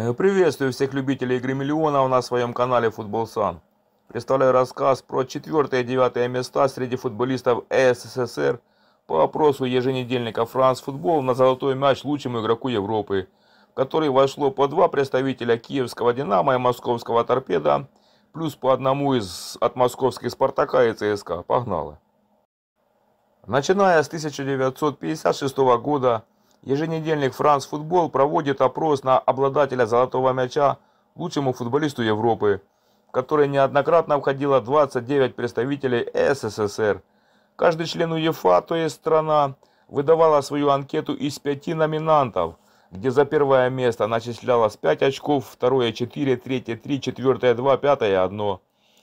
Э, приветствую всех любителей игры миллионов на своем канале Футбол Сан. Представляю рассказ про 4 и 9 места среди футболистов СССР по опросу еженедельника «Франс Футбол» на золотой мяч лучшему игроку Европы, в который вошло по два представителя киевского «Динамо» и московского «Торпеда», плюс по одному из от московских «Спартака» и «ЦСКА». Погнали! Начиная с 1956 года, Еженедельник «Франс Футбол» проводит опрос на обладателя «Золотого мяча» лучшему футболисту Европы, в который неоднократно входило 29 представителей СССР. Каждый член УЕФА, то есть страна, выдавала свою анкету из пяти номинантов, где за первое место начислялось 5 очков, второе 4, третье 3, четвертое 2, пятое 1.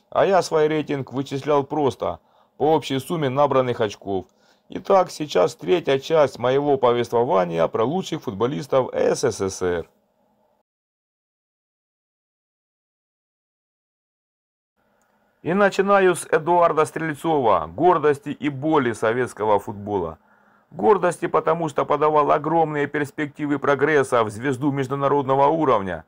А я свой рейтинг вычислял просто, по общей сумме набранных очков – Итак, сейчас третья часть моего повествования про лучших футболистов СССР. И начинаю с Эдуарда Стрельцова, гордости и боли советского футбола. Гордости, потому что подавал огромные перспективы прогресса в звезду международного уровня,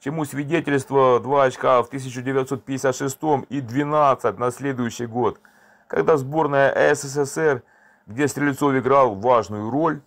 чему свидетельство 2 очка в 1956 и 12 на следующий год, когда сборная СССР где Стрельцов играл важную роль,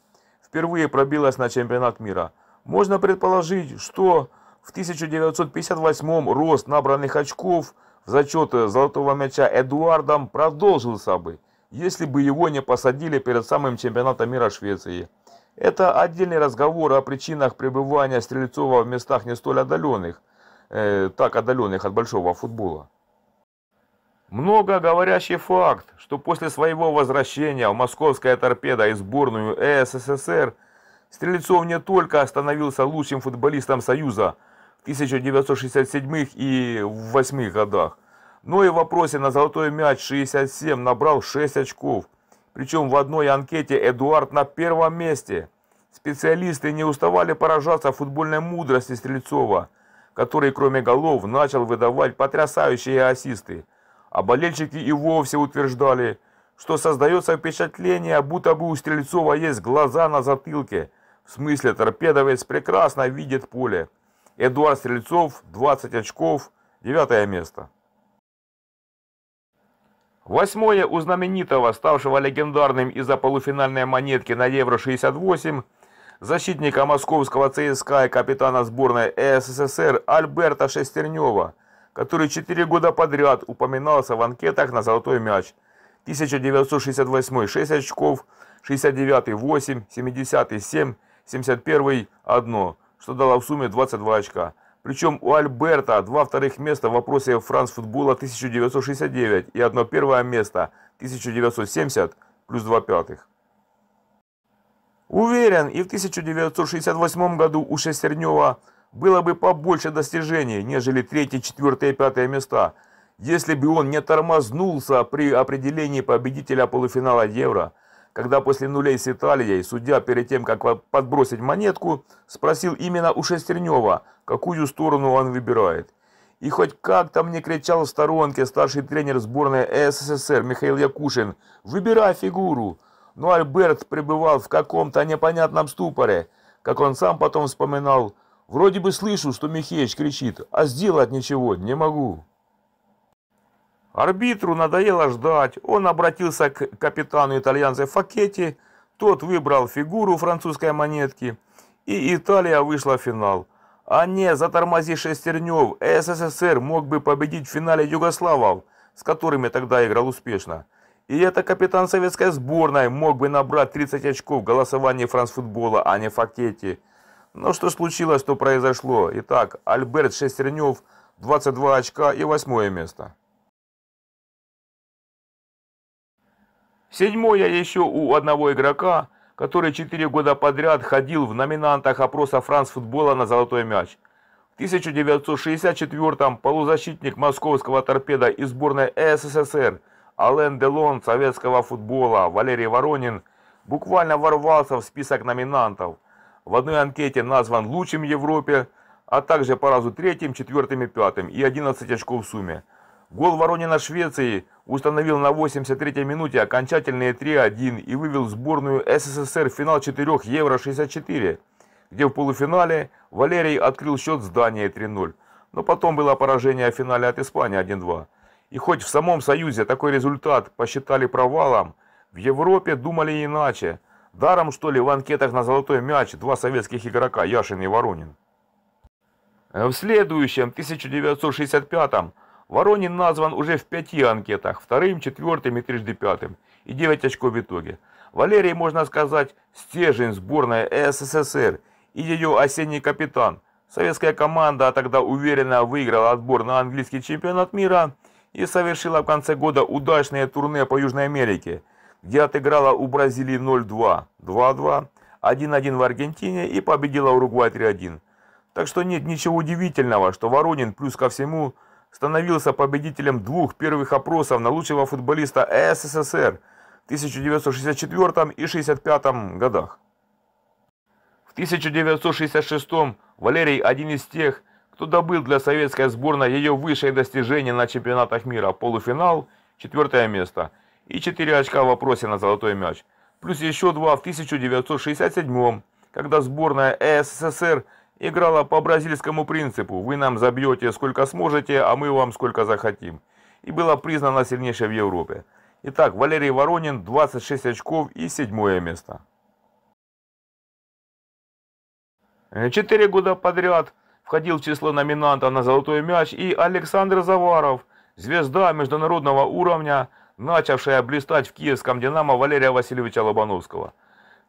впервые пробилась на чемпионат мира. Можно предположить, что в 1958 рост набранных очков в зачет золотого мяча Эдуардом продолжился бы, если бы его не посадили перед самым чемпионатом мира Швеции. Это отдельный разговор о причинах пребывания Стрельцова в местах не столь отдаленных, э, так отдаленных от большого футбола. Много говорящий факт, что после своего возвращения в московская торпеда и сборную СССР Стрельцов не только остановился лучшим футболистом Союза в 1967 и 8 годах, но и в вопросе на золотой мяч 67 набрал 6 очков. Причем в одной анкете Эдуард на первом месте. Специалисты не уставали поражаться футбольной мудрости Стрельцова, который кроме голов начал выдавать потрясающие ассисты – а болельщики и вовсе утверждали, что создается впечатление, будто бы у Стрельцова есть глаза на затылке. В смысле, торпедовец прекрасно видит поле. Эдуард Стрельцов, 20 очков, девятое место. Восьмое у знаменитого, ставшего легендарным из-за полуфинальной монетки на Евро-68, защитника московского ЦСКА и капитана сборной СССР Альберта Шестернева – который четыре года подряд упоминался в анкетах на «Золотой мяч». 1968 – 6 очков, 69 – 8, 70 – 7, 71 – 1, что дало в сумме 22 очка. Причем у Альберта два вторых места в вопросе Франс-футбола 1969 и одно первое место 1970 плюс два пятых. Уверен, и в 1968 году у Шестернева – было бы побольше достижений, нежели третье, четвертое и пятое места, если бы он не тормознулся при определении победителя полуфинала Евро, когда после нулей с Италией судья перед тем, как подбросить монетку, спросил именно у Шестернева, какую сторону он выбирает. И хоть как-то мне кричал в сторонке старший тренер сборной СССР Михаил Якушин «Выбирай фигуру!», но Альберт пребывал в каком-то непонятном ступоре, как он сам потом вспоминал – Вроде бы слышу, что Михеич кричит, а сделать ничего не могу. Арбитру надоело ждать. Он обратился к капитану итальянца Факетти. Тот выбрал фигуру французской монетки. И Италия вышла в финал. А не затормози шестернев, СССР мог бы победить в финале Югославов, с которыми тогда играл успешно. И это капитан советской сборной мог бы набрать 30 очков в голосовании францфутбола, а не Факетти. Но ну, что случилось, то произошло. Итак, Альберт Шестернев, 22 очка и восьмое место. Седьмое еще у одного игрока, который 4 года подряд ходил в номинантах опроса Франс футбола на золотой мяч. В 1964-м полузащитник московского торпеда и сборной СССР Ален Делон советского футбола Валерий Воронин буквально ворвался в список номинантов в одной анкете назван лучшим в Европе, а также по разу третьим, четвертым и пятым и 11 очков в сумме. Гол Воронина Швеции установил на 83-й минуте окончательные 3-1 и вывел сборную СССР в финал 4 Евро-64, где в полуфинале Валерий открыл счет с Данией 3-0. Но потом было поражение в финале от Испании 1-2. И хоть в самом Союзе такой результат посчитали провалом, в Европе думали иначе – Даром, что ли, в анкетах на золотой мяч два советских игрока, Яшин и Воронин. Э, в следующем, 1965-м, Воронин назван уже в пяти анкетах, вторым, четвертым и трижды пятым, и 9 очков в итоге. Валерий, можно сказать, стержень сборной СССР и ее осенний капитан. Советская команда тогда уверенно выиграла отбор на английский чемпионат мира и совершила в конце года удачное турне по Южной Америке – где отыграла у Бразилии 0-2, 2-2, 1-1 в Аргентине и победила Уругвай 3-1. Так что нет ничего удивительного, что Воронин плюс ко всему становился победителем двух первых опросов на лучшего футболиста СССР в 1964 и 1965 годах. В 1966 Валерий один из тех, кто добыл для советской сборной ее высшее достижение на чемпионатах мира – полуфинал, четвертое место – и 4 очка в вопросе на золотой мяч. Плюс еще 2 в 1967 когда сборная СССР играла по бразильскому принципу «Вы нам забьете сколько сможете, а мы вам сколько захотим» и была признана сильнейшей в Европе. Итак, Валерий Воронин 26 очков и седьмое место. Э, четыре года подряд входил в число номинантов на «Золотой мяч» и Александр Заваров, звезда международного уровня – начавшая блистать в киевском «Динамо» Валерия Васильевича Лобановского.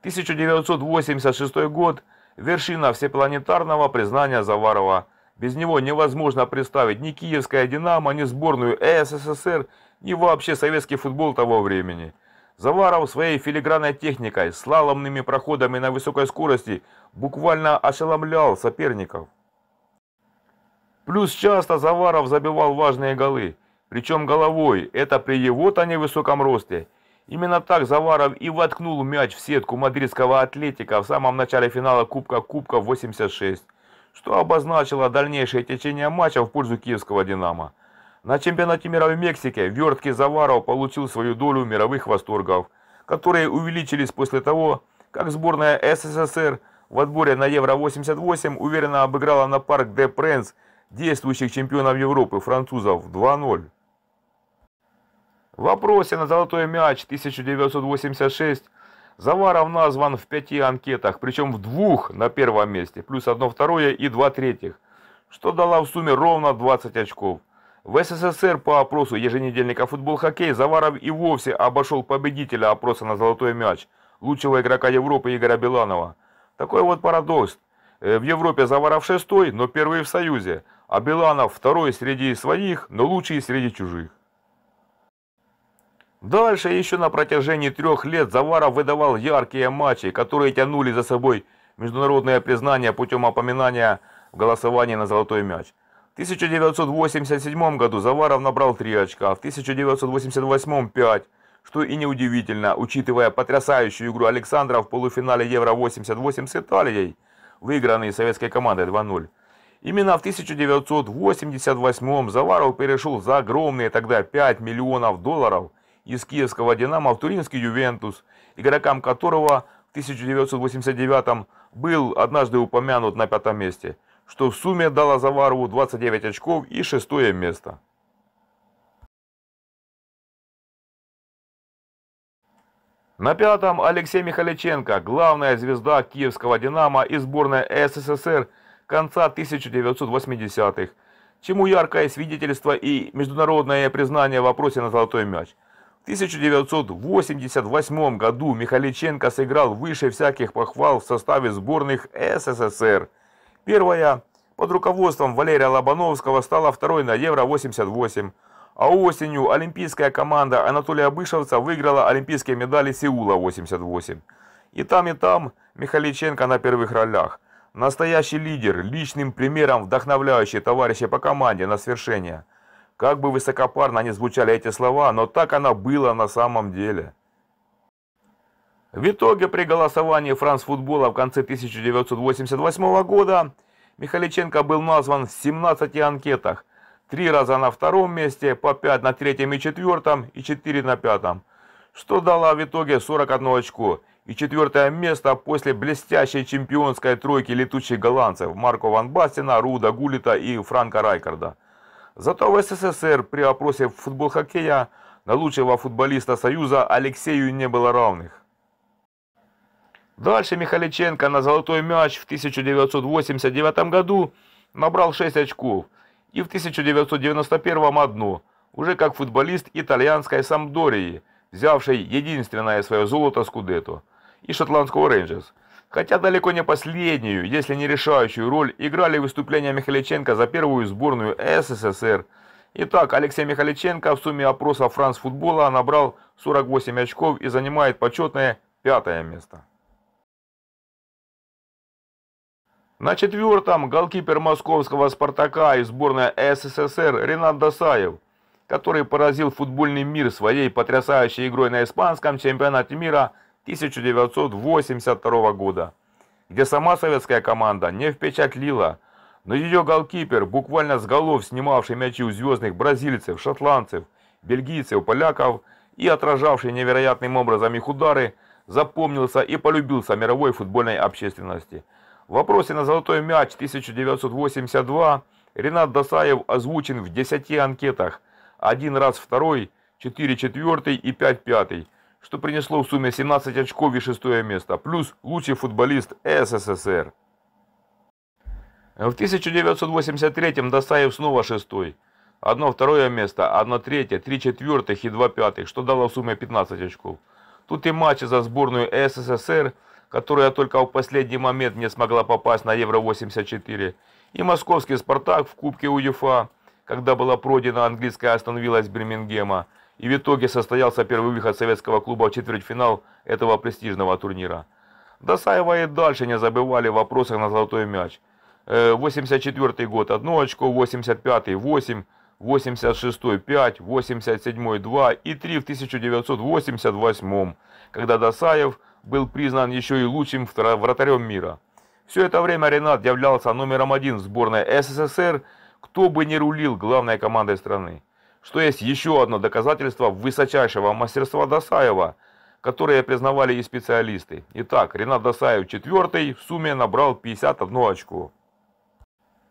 1986 год – вершина всепланетарного признания Заварова. Без него невозможно представить ни киевское «Динамо», ни сборную «Э СССР, ни вообще советский футбол того времени. Заваров своей филигранной техникой, слаломными проходами на высокой скорости буквально ошеломлял соперников. Плюс часто Заваров забивал важные голы причем головой, это при его-то невысоком росте. Именно так Заваров и воткнул мяч в сетку мадридского атлетика в самом начале финала Кубка Кубков 86, что обозначило дальнейшее течение матча в пользу киевского «Динамо». На чемпионате мира в Мексике верткий Заваров получил свою долю мировых восторгов, которые увеличились после того, как сборная СССР в отборе на Евро-88 уверенно обыграла на парк Де Пренс действующих чемпионов Европы французов 2-0. В вопросе на «Золотой мяч» 1986 Заваров назван в пяти анкетах, причем в двух на первом месте, плюс одно второе и два третьих, что дало в сумме ровно 20 очков. В СССР по опросу еженедельника «Футбол-хоккей» Заваров и вовсе обошел победителя опроса на «Золотой мяч», лучшего игрока Европы Игоря Биланова. Такой вот парадокс. Э, в Европе Заваров шестой, но первый в Союзе, а Биланов второй среди своих, но лучший среди чужих. Дальше еще на протяжении трех лет Заваров выдавал яркие матчи, которые тянули за собой международное признание путем опоминания в голосовании на «Золотой мяч». В 1987 году Заваров набрал 3 очка, в 1988 – 5, что и неудивительно, учитывая потрясающую игру Александра в полуфинале Евро-88 с Италией, выигранной советской командой 2-0. Именно в 1988 Заваров перешел за огромные тогда 5 миллионов долларов – из киевского «Динамо» в туринский «Ювентус», игрокам которого в 1989 был однажды упомянут на пятом месте, что в сумме дало Заварову 29 очков и шестое место. На пятом Алексей Михаличенко, главная звезда киевского «Динамо» и сборной СССР конца 1980-х, чему яркое свидетельство и международное признание в вопросе на золотой мяч – 1988 году Михаличенко сыграл выше всяких похвал в составе сборных СССР. Первая под руководством Валерия Лобановского стала второй на Евро-88, а осенью олимпийская команда Анатолия Бышевца выиграла олимпийские медали Сеула-88. И там, и там Михаличенко на первых ролях. Настоящий лидер, личным примером вдохновляющий товарища по команде на свершение – как бы высокопарно они звучали эти слова, но так она была на самом деле. В итоге при голосовании Франс Футбола в конце 1988 года Михаличенко был назван в 17 анкетах. Три раза на втором месте, по 5 на третьем и четвертом и 4 на пятом. Что дало в итоге 41 очко и четвертое место после блестящей чемпионской тройки летучих голландцев Марко Ван Бастина, Руда Гулита и Франка Райкарда. Зато в СССР при опросе футбол-хоккея на лучшего футболиста Союза Алексею не было равных. Дальше Михаличенко на золотой мяч в 1989 году набрал 6 очков и в 1991 одну, уже как футболист итальянской Самдории, взявший единственное свое золото Скудетто и шотландского Рейнджерс – Хотя далеко не последнюю, если не решающую роль, играли выступления Михаличенко за первую сборную СССР. Итак, Алексей Михаличенко в сумме опросов Франс футбола набрал 48 очков и занимает почетное пятое место. На четвертом голкипер московского «Спартака» и сборная СССР Ренат Досаев, который поразил футбольный мир своей потрясающей игрой на испанском чемпионате мира – 1982 года, где сама советская команда не впечатлила, но ее голкипер, буквально с голов снимавший мячи у звездных бразильцев, шотландцев, бельгийцев, поляков и отражавший невероятным образом их удары, запомнился и полюбился мировой футбольной общественности. В вопросе на «Золотой мяч» 1982 Ренат Досаев озвучен в 10 анкетах, один раз второй, 4 четвертый и 5 пятый, что принесло в сумме 17 очков и шестое место, плюс лучший футболист СССР. В 1983-м Досаев снова шестой. Одно второе место, одно третье, три четвертых и два пятых, что дало в сумме 15 очков. Тут и матчи за сборную СССР, которая только в последний момент не смогла попасть на Евро-84, и московский «Спартак» в Кубке УЕФА, когда была пройдена английская остановилась Бирмингема, и в итоге состоялся первый выход советского клуба в четвертьфинал этого престижного турнира. Досаева и дальше не забывали в вопросах на золотой мяч. 84 э, год 1 очко, 85 8, 86 5, 87 2 и 3 в 1988, когда Досаев был признан еще и лучшим вратарем мира. Все это время Ренат являлся номером один в сборной СССР, кто бы ни рулил главной командой страны что есть еще одно доказательство высочайшего мастерства Досаева, которое признавали и специалисты. Итак, Ренат Досаев четвертый в сумме набрал 51 очко.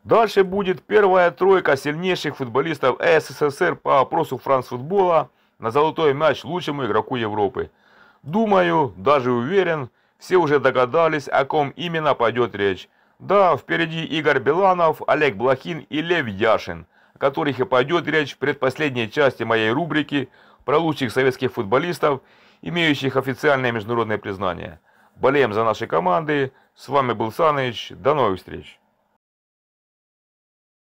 Дальше будет первая тройка сильнейших футболистов СССР по опросу Францфутбола на золотой мяч лучшему игроку Европы. Думаю, даже уверен, все уже догадались, о ком именно пойдет речь. Да, впереди Игорь Беланов, Олег Блохин и Лев Яшин – о которых и пойдет речь в предпоследней части моей рубрики про лучших советских футболистов, имеющих официальное международное признание. Болеем за наши команды. С вами был Саныч. До новых встреч.